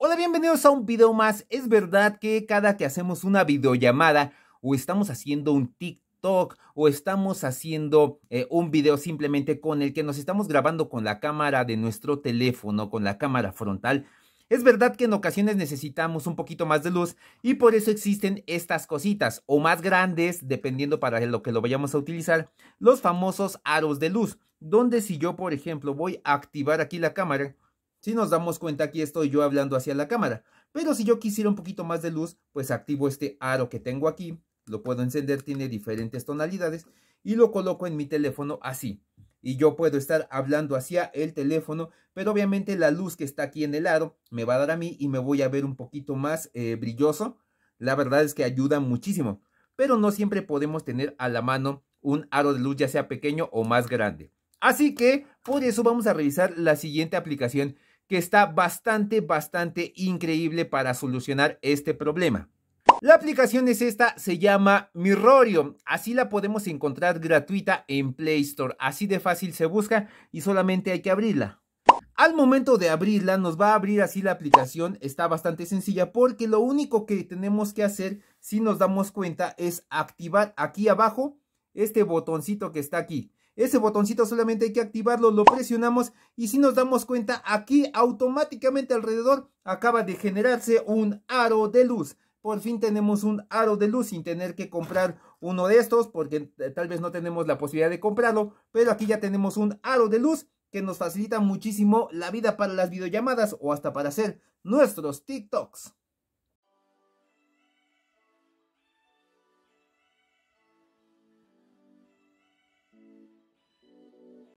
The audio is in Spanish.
Hola, bienvenidos a un video más. Es verdad que cada que hacemos una videollamada o estamos haciendo un TikTok o estamos haciendo eh, un video simplemente con el que nos estamos grabando con la cámara de nuestro teléfono, con la cámara frontal. Es verdad que en ocasiones necesitamos un poquito más de luz y por eso existen estas cositas o más grandes, dependiendo para lo que lo vayamos a utilizar, los famosos aros de luz, donde si yo por ejemplo voy a activar aquí la cámara, si nos damos cuenta, aquí estoy yo hablando hacia la cámara. Pero si yo quisiera un poquito más de luz, pues activo este aro que tengo aquí. Lo puedo encender, tiene diferentes tonalidades. Y lo coloco en mi teléfono así. Y yo puedo estar hablando hacia el teléfono. Pero obviamente la luz que está aquí en el aro me va a dar a mí y me voy a ver un poquito más eh, brilloso. La verdad es que ayuda muchísimo. Pero no siempre podemos tener a la mano un aro de luz ya sea pequeño o más grande. Así que por eso vamos a revisar la siguiente aplicación que está bastante, bastante increíble para solucionar este problema. La aplicación es esta, se llama Mirrorio, así la podemos encontrar gratuita en Play Store, así de fácil se busca y solamente hay que abrirla. Al momento de abrirla nos va a abrir así la aplicación, está bastante sencilla porque lo único que tenemos que hacer si nos damos cuenta es activar aquí abajo este botoncito que está aquí. Ese botoncito solamente hay que activarlo, lo presionamos y si nos damos cuenta aquí automáticamente alrededor acaba de generarse un aro de luz. Por fin tenemos un aro de luz sin tener que comprar uno de estos porque eh, tal vez no tenemos la posibilidad de comprarlo, pero aquí ya tenemos un aro de luz que nos facilita muchísimo la vida para las videollamadas o hasta para hacer nuestros TikToks.